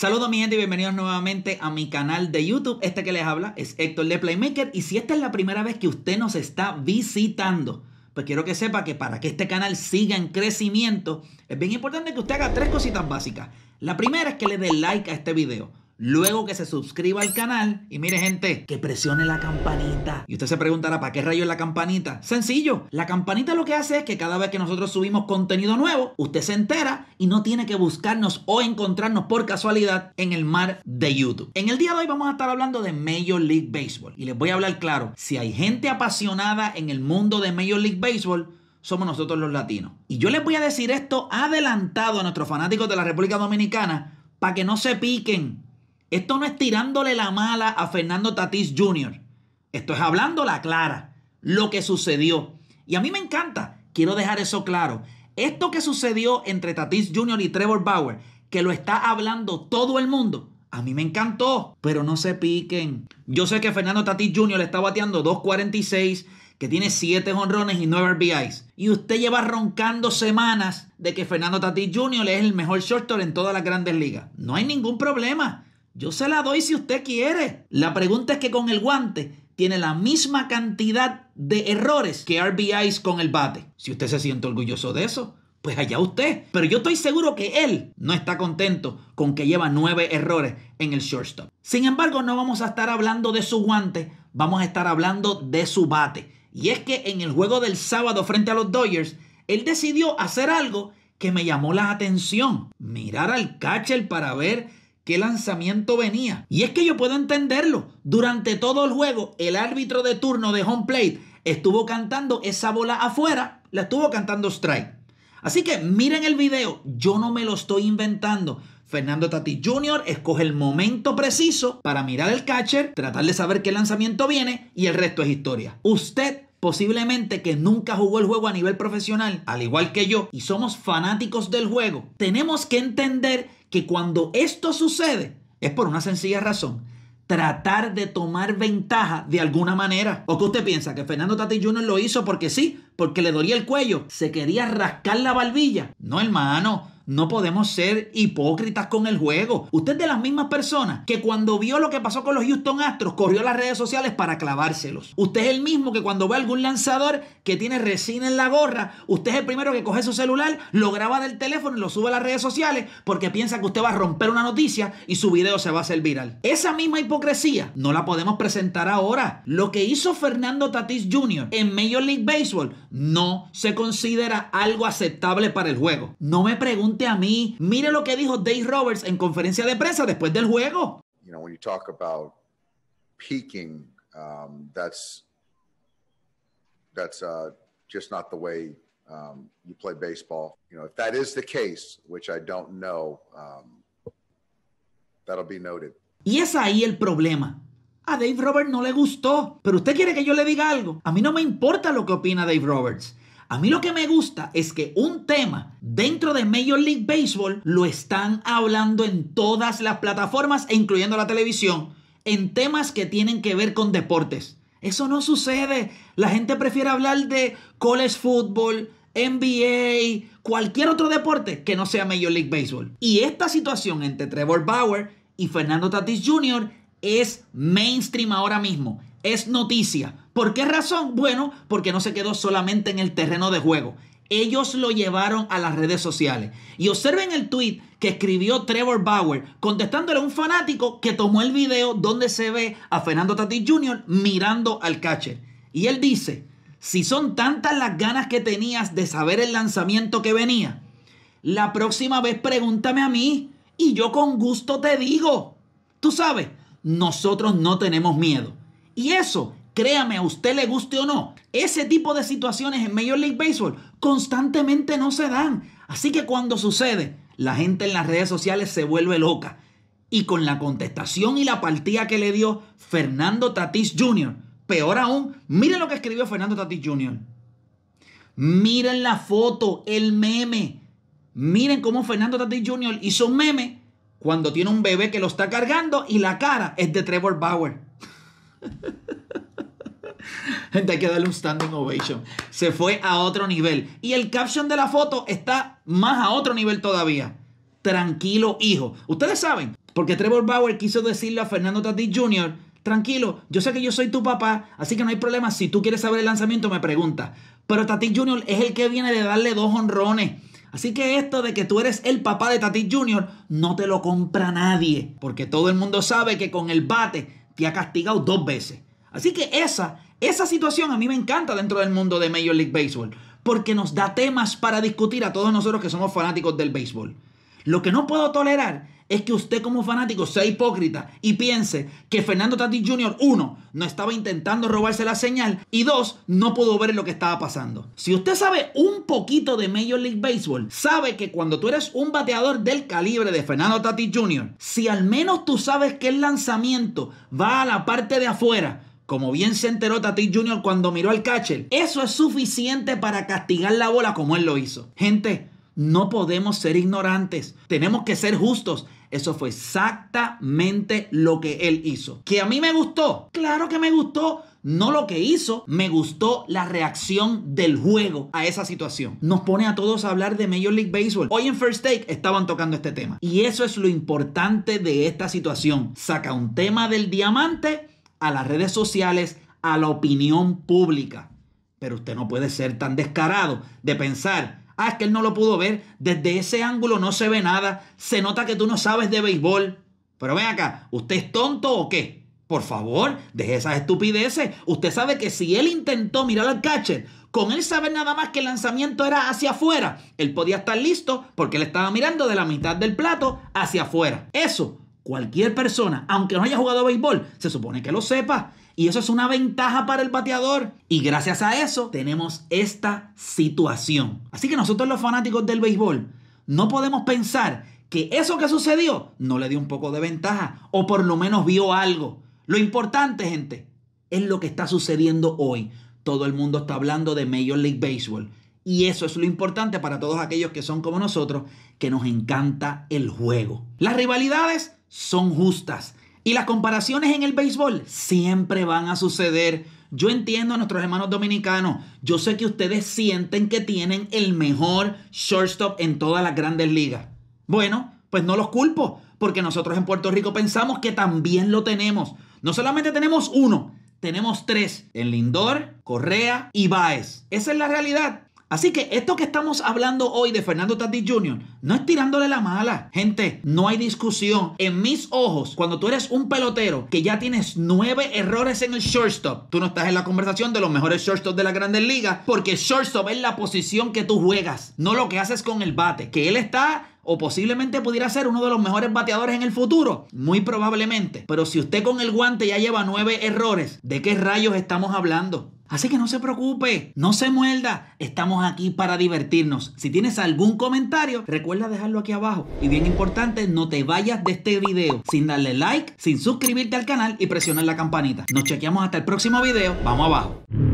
Saludos mi gente y bienvenidos nuevamente a mi canal de YouTube. Este que les habla es Héctor de Playmaker y si esta es la primera vez que usted nos está visitando, pues quiero que sepa que para que este canal siga en crecimiento es bien importante que usted haga tres cositas básicas. La primera es que le dé like a este video. Luego que se suscriba al canal y mire gente, que presione la campanita. Y usted se preguntará, ¿para qué rayo es la campanita? Sencillo, la campanita lo que hace es que cada vez que nosotros subimos contenido nuevo, usted se entera y no tiene que buscarnos o encontrarnos por casualidad en el mar de YouTube. En el día de hoy vamos a estar hablando de Major League Baseball. Y les voy a hablar claro, si hay gente apasionada en el mundo de Major League Baseball, somos nosotros los latinos. Y yo les voy a decir esto adelantado a nuestros fanáticos de la República Dominicana para que no se piquen esto no es tirándole la mala a Fernando Tatís Jr. Esto es hablando la clara, lo que sucedió. Y a mí me encanta, quiero dejar eso claro. Esto que sucedió entre Tatis Jr. y Trevor Bauer, que lo está hablando todo el mundo, a mí me encantó, pero no se piquen. Yo sé que Fernando Tatis Jr. le está bateando 2.46, que tiene 7 honrones y 9 RBIs. Y usted lleva roncando semanas de que Fernando Tatis Jr. es el mejor shortstop en todas las grandes ligas. No hay ningún problema. Yo se la doy si usted quiere. La pregunta es que con el guante tiene la misma cantidad de errores que RBIs con el bate. Si usted se siente orgulloso de eso, pues allá usted. Pero yo estoy seguro que él no está contento con que lleva nueve errores en el shortstop. Sin embargo, no vamos a estar hablando de su guante, vamos a estar hablando de su bate. Y es que en el juego del sábado frente a los Dodgers, él decidió hacer algo que me llamó la atención. Mirar al catcher para ver qué lanzamiento venía. Y es que yo puedo entenderlo. Durante todo el juego, el árbitro de turno de home plate estuvo cantando esa bola afuera, la estuvo cantando strike. Así que miren el video, yo no me lo estoy inventando. Fernando Tati Jr. escoge el momento preciso para mirar el catcher, tratar de saber qué lanzamiento viene y el resto es historia. Usted posiblemente que nunca jugó el juego a nivel profesional, al igual que yo, y somos fanáticos del juego, tenemos que entender que cuando esto sucede, es por una sencilla razón. Tratar de tomar ventaja de alguna manera. ¿O que usted piensa? ¿Que Fernando Tati Jr. lo hizo porque sí? ¿Porque le dolía el cuello? ¿Se quería rascar la barbilla? No, hermano. No podemos ser hipócritas con el juego. Usted es de las mismas personas que cuando vio lo que pasó con los Houston Astros, corrió a las redes sociales para clavárselos. Usted es el mismo que cuando ve algún lanzador que tiene resina en la gorra, usted es el primero que coge su celular, lo graba del teléfono y lo sube a las redes sociales porque piensa que usted va a romper una noticia y su video se va a hacer viral. Esa misma hipocresía no la podemos presentar ahora. Lo que hizo Fernando Tatis Jr. en Major League Baseball no se considera algo aceptable para el juego. No me pregunte a mí. Mire lo que dijo Dave Roberts en conferencia de prensa después del juego. which don't know, um, Y es ahí el problema. A Dave Roberts no le gustó, pero usted quiere que yo le diga algo. A mí no me importa lo que opina Dave Roberts. A mí lo que me gusta es que un tema dentro de Major League Baseball lo están hablando en todas las plataformas, incluyendo la televisión, en temas que tienen que ver con deportes. Eso no sucede. La gente prefiere hablar de college football, NBA, cualquier otro deporte que no sea Major League Baseball. Y esta situación entre Trevor Bauer y Fernando Tatis Jr. es mainstream ahora mismo. Es noticia. ¿Por qué razón? Bueno, porque no se quedó solamente en el terreno de juego. Ellos lo llevaron a las redes sociales. Y observen el tweet que escribió Trevor Bauer contestándole a un fanático que tomó el video donde se ve a Fernando Tatis Jr. mirando al catcher. Y él dice, si son tantas las ganas que tenías de saber el lanzamiento que venía, la próxima vez pregúntame a mí y yo con gusto te digo. Tú sabes, nosotros no tenemos miedo. Y eso Créame, a usted le guste o no, ese tipo de situaciones en Major League Baseball constantemente no se dan. Así que cuando sucede, la gente en las redes sociales se vuelve loca. Y con la contestación y la partida que le dio Fernando Tatis Jr., peor aún, miren lo que escribió Fernando Tatis Jr. Miren la foto, el meme. Miren cómo Fernando Tatis Jr. hizo un meme cuando tiene un bebé que lo está cargando y la cara es de Trevor Bauer. Gente, hay que darle un standing ovation. Se fue a otro nivel. Y el caption de la foto está más a otro nivel todavía. Tranquilo, hijo. Ustedes saben, porque Trevor Bauer quiso decirle a Fernando tati Jr., tranquilo, yo sé que yo soy tu papá, así que no hay problema. Si tú quieres saber el lanzamiento, me pregunta. Pero Tati Jr. es el que viene de darle dos honrones. Así que esto de que tú eres el papá de tati Jr. no te lo compra nadie, porque todo el mundo sabe que con el bate te ha castigado dos veces. Así que esa esa situación a mí me encanta dentro del mundo de Major League Baseball, porque nos da temas para discutir a todos nosotros que somos fanáticos del béisbol. Lo que no puedo tolerar es que usted como fanático sea hipócrita y piense que Fernando Tatis Jr. Uno, no estaba intentando robarse la señal y dos, no pudo ver lo que estaba pasando. Si usted sabe un poquito de Major League Baseball, sabe que cuando tú eres un bateador del calibre de Fernando Tatis Jr., si al menos tú sabes que el lanzamiento va a la parte de afuera, como bien se enteró Tati Jr. cuando miró al catcher, eso es suficiente para castigar la bola como él lo hizo. Gente, no podemos ser ignorantes, tenemos que ser justos. Eso fue exactamente lo que él hizo. ¿Que a mí me gustó? Claro que me gustó. No lo que hizo, me gustó la reacción del juego a esa situación. Nos pone a todos a hablar de Major League Baseball. Hoy en First Take estaban tocando este tema. Y eso es lo importante de esta situación. Saca un tema del diamante a las redes sociales, a la opinión pública. Pero usted no puede ser tan descarado de pensar, ah, es que él no lo pudo ver, desde ese ángulo no se ve nada, se nota que tú no sabes de béisbol. Pero ven acá, ¿usted es tonto o qué? Por favor, deje esas estupideces. Usted sabe que si él intentó mirar al catcher, con él saber nada más que el lanzamiento era hacia afuera, él podía estar listo porque él estaba mirando de la mitad del plato hacia afuera. Eso Cualquier persona, aunque no haya jugado béisbol, se supone que lo sepa. Y eso es una ventaja para el bateador. Y gracias a eso tenemos esta situación. Así que nosotros los fanáticos del béisbol no podemos pensar que eso que sucedió no le dio un poco de ventaja. O por lo menos vio algo. Lo importante, gente, es lo que está sucediendo hoy. Todo el mundo está hablando de Major League Baseball. Y eso es lo importante para todos aquellos que son como nosotros, que nos encanta el juego. Las rivalidades son justas. Y las comparaciones en el béisbol siempre van a suceder. Yo entiendo a nuestros hermanos dominicanos. Yo sé que ustedes sienten que tienen el mejor shortstop en todas las grandes ligas. Bueno, pues no los culpo, porque nosotros en Puerto Rico pensamos que también lo tenemos. No solamente tenemos uno, tenemos tres. En Lindor, Correa y Baez. Esa es la realidad. Así que esto que estamos hablando hoy de Fernando Tati Jr. no es tirándole la mala. Gente, no hay discusión. En mis ojos, cuando tú eres un pelotero que ya tienes nueve errores en el shortstop, tú no estás en la conversación de los mejores shortstops de la Grandes Liga porque shortstop es la posición que tú juegas, no lo que haces con el bate. Que él está o posiblemente pudiera ser uno de los mejores bateadores en el futuro, muy probablemente. Pero si usted con el guante ya lleva nueve errores, ¿de qué rayos estamos hablando? Así que no se preocupe, no se muerda, estamos aquí para divertirnos. Si tienes algún comentario, recuerda dejarlo aquí abajo. Y bien importante, no te vayas de este video sin darle like, sin suscribirte al canal y presionar la campanita. Nos chequeamos hasta el próximo video, vamos abajo.